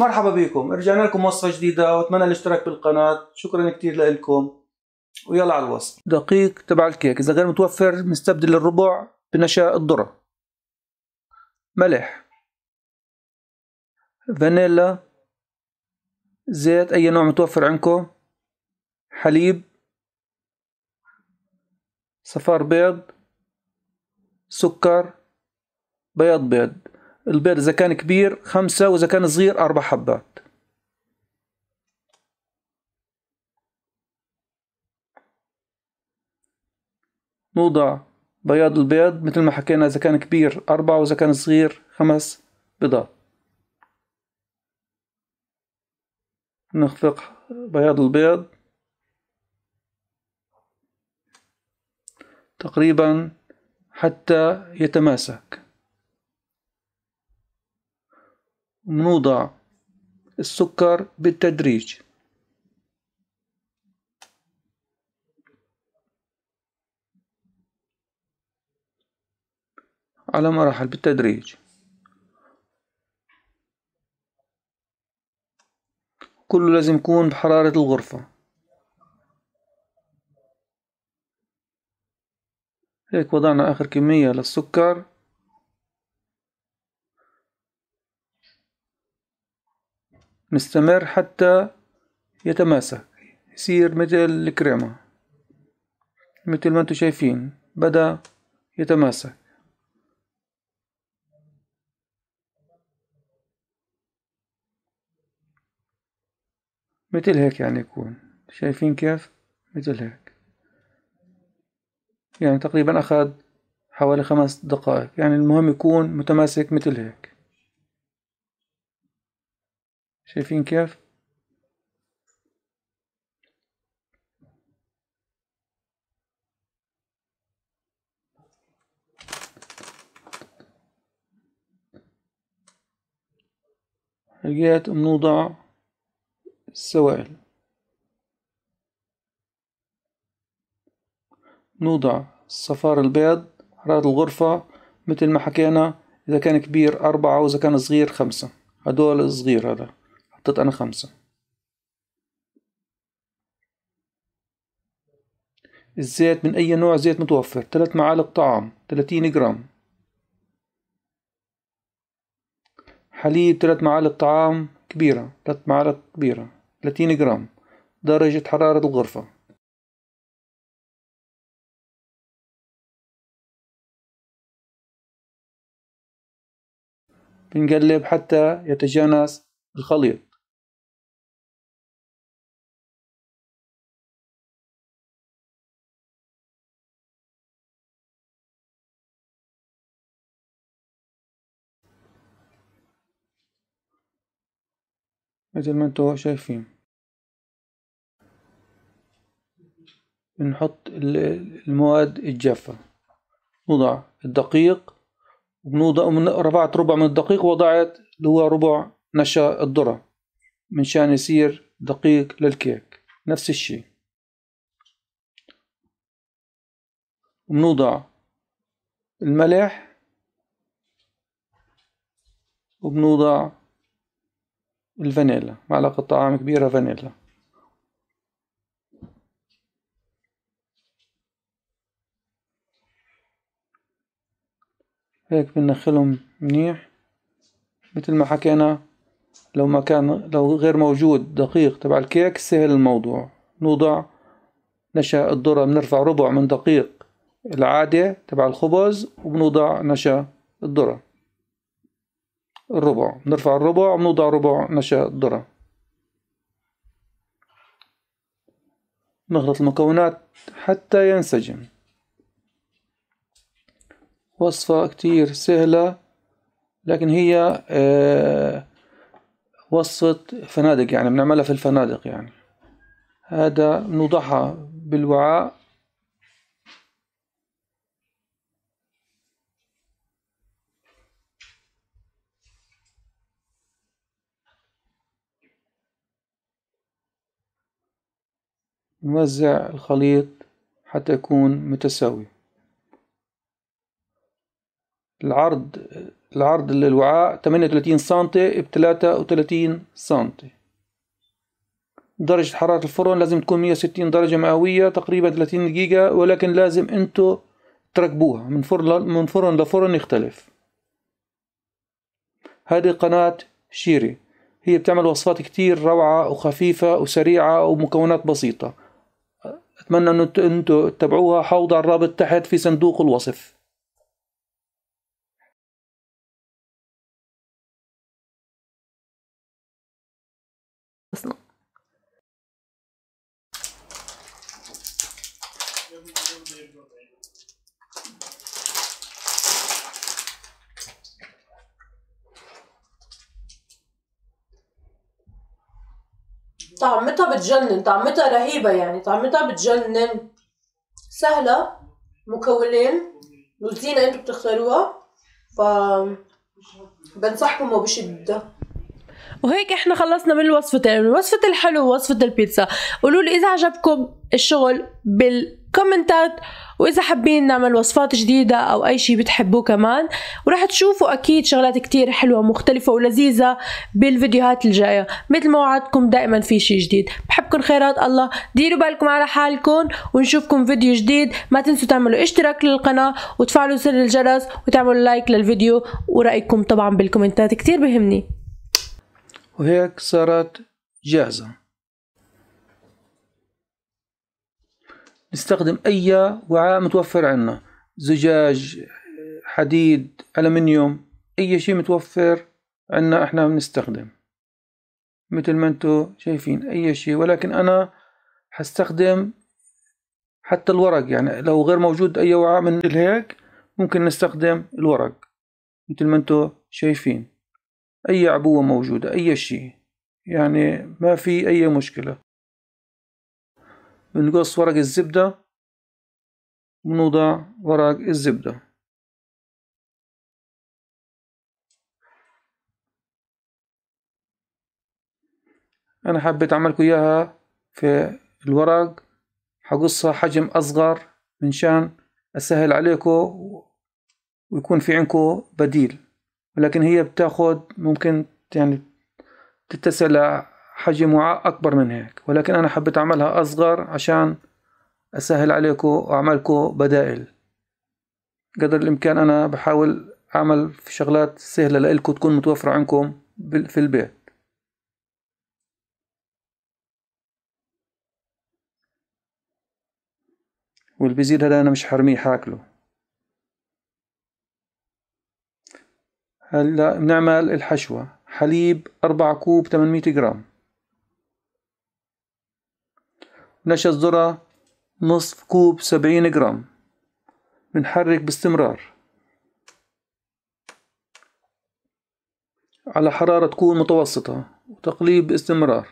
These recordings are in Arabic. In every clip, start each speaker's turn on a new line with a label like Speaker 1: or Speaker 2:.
Speaker 1: مرحبا بكم رجعنا لكم وصفة جديدة واتمنى الاشتراك بالقناة شكرا كتير لكم ويلا على الوصف دقيق تبع الكيك اذا غير متوفر بنستبدل الربع بنشاء الذرة ملح فانيلا زيت اي نوع متوفر عندكم حليب صفار بيض سكر بياض بيض البيض إذا كان كبير خمسة وإذا كان صغير أربع حبات نوضع بياض البيض مثل ما حكينا إذا كان كبير أربعة وإذا كان صغير خمس بيضات نخفق بياض البيض تقريبا حتى يتماسك منوضع السكر بالتدريج على مراحل بالتدريج كله لازم يكون بحرارة الغرفة هيك وضعنا آخر كمية للسكر مستمر حتى يتماسك يصير مثل الكريمة مثل ما انتو شايفين بدأ يتماسك مثل هيك يعني يكون شايفين كيف مثل هيك يعني تقريبا أخذ حوالي خمس دقائق يعني المهم يكون متماسك مثل هيك شايفين كيف لقيت بنوضع السوائل نوضع الصفار البيض حرارة الغرفة مثل ما حكينا إذا كان كبير أربعة وإذا كان صغير خمسة هدول الصغير هذا حطيت أنا خمسة الزيت من أي نوع زيت متوفر ثلاث معالق طعام ثلاثين جرام حليب ثلاث معالق طعام كبيرة ثلاث معالق كبيرة ثلاثين جرام درجة حرارة الغرفة بنقلب حتى يتجانس الخليط مثل ما انتم شايفين بنحط المواد الجافة نوضع الدقيق وبنوضع رفعت ربع من الدقيق وضعت اللي هو ربع نشا الذرة من شان يصير دقيق للكيك نفس الشي وبنوضع الملح وبنوضع الفانيلا معلقة طعام كبيرة فانيلا هيك بندخلهم منيح مثل ما حكينا لو ما كان لو غير موجود دقيق تبع الكيك سهل الموضوع نوضع نشا الذرة بنرفع ربع من دقيق العادة تبع الخبز وبنوضع نشا الذرة الربع بنرفع الربع بنوضع ربع نشاء الذرة نخلط المكونات حتى ينسجم وصفة كتير سهلة لكن هي آه، وصفة فنادق يعني بنعملها في الفنادق يعني هذا بنوضعها بالوعاء نوزع الخليط حتى يكون متساوي العرض العرض للوعاء 38 سنتي ب 33 سنتي درجة حرارة الفرن لازم تكون 160 درجة مئوية تقريبا 30 دقيقة ولكن لازم انتو تركبوها من فرن من فرن لفرن يختلف هذه قناة شيري هي بتعمل وصفات كتير روعة وخفيفة وسريعة ومكونات بسيطة اتمنى ان انتم تتابعوها حوضع الرابط تحت في صندوق الوصف طعمتها بتجنن طعمتها رهيبة يعني طعمتها بتجنن سهلة مكونين روتينة انتو بتختاروها ف بنصحكم وبشدة وهيك احنا خلصنا من الوصفتين من وصفة الحلو ووصفة البيتزا قولوا لي اذا عجبكم الشغل بال كومنتات واذا حابين نعمل وصفات جديده او اي شيء بتحبوه كمان ورح تشوفوا اكيد شغلات كتير حلوه ومختلفه ولذيذه بالفيديوهات الجايه مثل ما وعدتكم دائما في شيء جديد بحبكم خيرات الله ديروا بالكم على حالكم ونشوفكم فيديو جديد ما تنسوا تعملوا اشتراك للقناه وتفعلوا زر الجرس وتعملوا لايك للفيديو ورايكم طبعا بالكومنتات كتير بهمني وهيك صارت جاهزه نستخدم أي وعاء متوفر عندنا زجاج حديد ألمنيوم أي شيء متوفر عندنا إحنا بنستخدم مثل ما انتو شايفين أي شيء ولكن أنا هستخدم حتى الورق يعني لو غير موجود أي وعاء من الهيك ممكن نستخدم الورق مثل ما انتو شايفين أي عبوة موجودة أي شيء يعني ما في أي مشكلة بنقص ورق الزبدة بنوضع ورق الزبدة أنا حبيت أعملكوا إياها في الورق حقصها حجم أصغر من شان أسهل عليكم ويكون في عندكم بديل ولكن هي بتاخد ممكن يعني تتسع حجم وعاء أكبر من هيك ولكن أنا حبيت أعملها أصغر عشان أسهل عليكم وأعملكم بدائل قدر الإمكان أنا بحاول أعمل في شغلات سهلة لإلكم تكون متوفرة عندكم في البيت والبزيد هذا أنا مش حرميه حاكله هلا بنعمل الحشوة حليب أربعة كوب 800 جرام نشا الذرة نصف كوب سبعين جرام بنحرك باستمرار على حرارة تكون متوسطة وتقليب باستمرار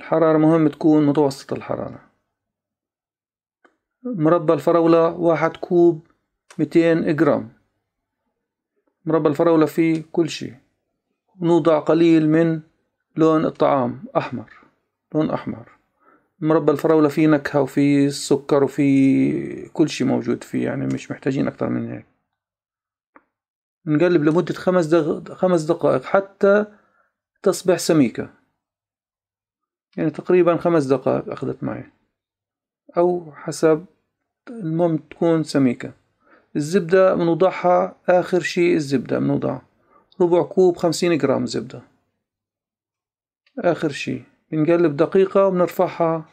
Speaker 1: الحرارة مهم تكون متوسطة الحرارة مربى الفراولة واحد كوب ميتين جرام مربى الفراولة فيه كل شي نوضع قليل من لون الطعام أحمر لون أحمر مربى الفراولة فيه نكهة وفي سكر وفي كل شي موجود فيه يعني مش محتاجين أكتر من هيك نقلب لمدة خمس, دق... خمس دقائق حتى تصبح سميكة يعني تقريبا خمس دقائق أخذت معي أو حسب المهم تكون سميكة الزبدة بنوضعها آخر شي الزبدة بنوضع ربع كوب خمسين جرام زبدة آخر شي بنقلب دقيقة وبنرفعها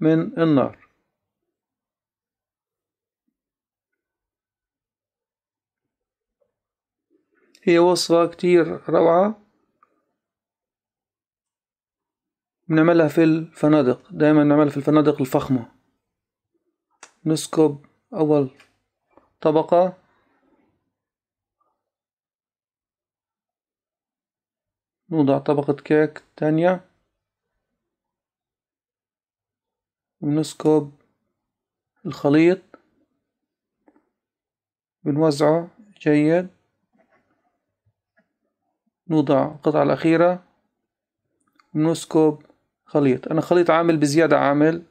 Speaker 1: من النار هي وصفة كتير روعة بنعملها في الفنادق دايما بنعملها في الفنادق الفخمة نسكب أول طبقة نوضع طبقة كيك تانية بنسكب الخليط بنوزعه جيد نوضع القطعة الأخيرة بنسكب خليط أنا خليط عامل بزيادة عامل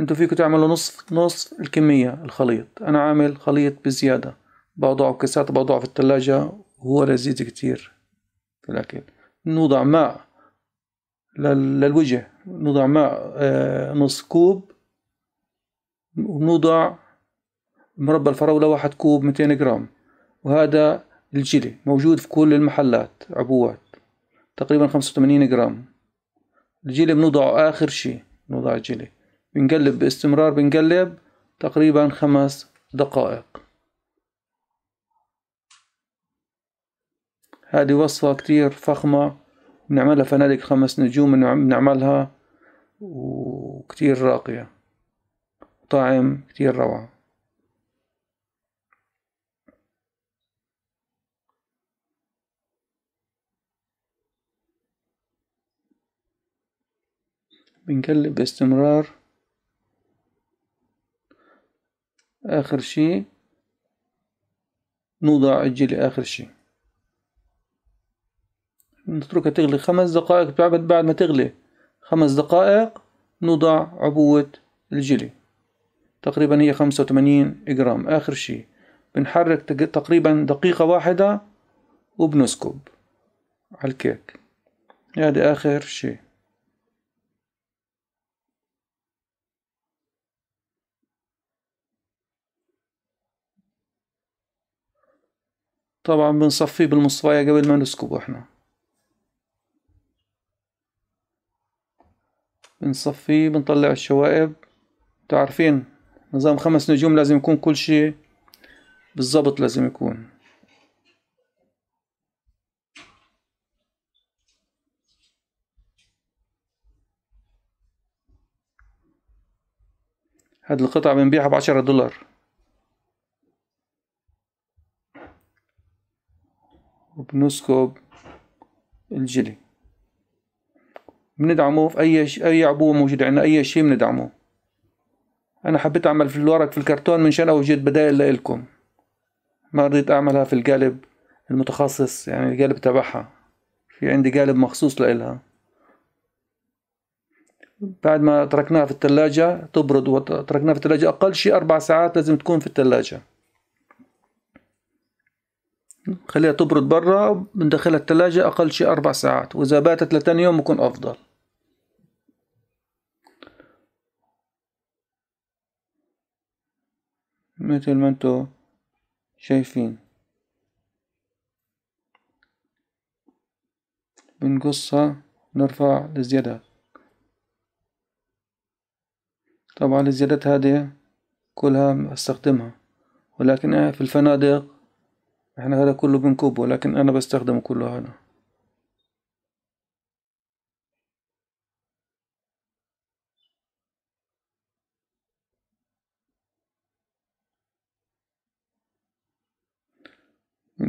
Speaker 1: انتوا فيكو تعملوا نصف نصف الكمية الخليط أنا عامل خليط بزيادة بوضعه بكاسات بوضعه في التلاجة وهو لذيذ كتير في الأكل نوضع ماء للوجه نوضع ماء آه، نص كوب ونوضع مربى الفراولة واحد كوب 200 جرام وهذا الجيلي موجود في كل المحلات عبوات تقريبا 85 جرام الجيلي بنوضعه آخر شي نوضع الجيلي بنقلب باستمرار بنقلب تقريبا خمس دقائق هذه وصفة كتير فخمة بنعملها فنادق خمس نجوم بنعملها نعم- وكتير راقية طعم كتير روعة بنقلب باستمرار آخر شي نوضع الجلي آخر شي نتركها تغلي خمس دقائق بعد بعد ما تغلي خمس دقائق نضع عبوة الجلي تقريبا هي خمسة وثمانين جرام آخر شي بنحرك تقريبا دقيقة واحدة وبنسكب على الكيك هذا آخر شي طبعا بنصفيه بالمصفاية قبل ما نسكبه احنا بنصفيه بنطلع الشوائب تعرفين نظام خمس نجوم لازم يكون كل شيء بالضبط لازم يكون هاد القطعة بنبيعها بعشرة دولار وبنسكب الجلي بندعمه في اي ش... اي عبوه موجوده عندنا اي شيء بندعمه انا حبيت اعمل في الورق في الكرتون من شان اوجد بدائل لإلكم ما رضيت اعملها في القالب المتخصص يعني القالب تبعها في عندي قالب مخصوص لإلها بعد ما تركناها في الثلاجة تبرد وتركناها في الثلاجة أقل شيء أربع ساعات لازم تكون في الثلاجة خليها تبرد برا بندخلها الثلاجة أقل شيء أربع ساعات وإذا باتت لتاني يوم بكون أفضل مثل ما انتو شايفين بنقصها نرفع الزيادات طبعا الزيادات هذه كلها بستخدمها ولكن في الفنادق احنا هذا كله بنكبه لكن انا بستخدمه كله هذا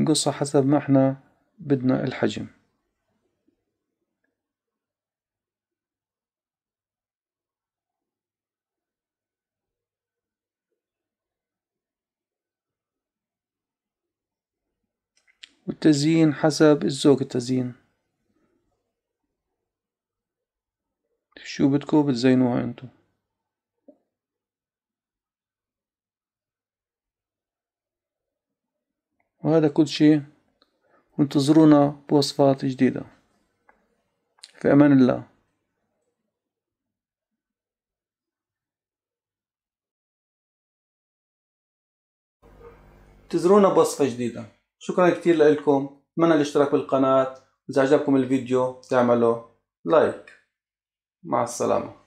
Speaker 1: القصه حسب ما احنا بدنا الحجم والتزيين حسب الذوق التزيين شو بدكم بتزينوها انتم وهذا كل شيء وانتظرونا بوصفات جديدة في أمان الله انتظرونا بوصفة جديدة شكرا كتير لكم اتمنى الاشتراك بالقناة وإذا عجبكم الفيديو تعملوا لايك مع السلامة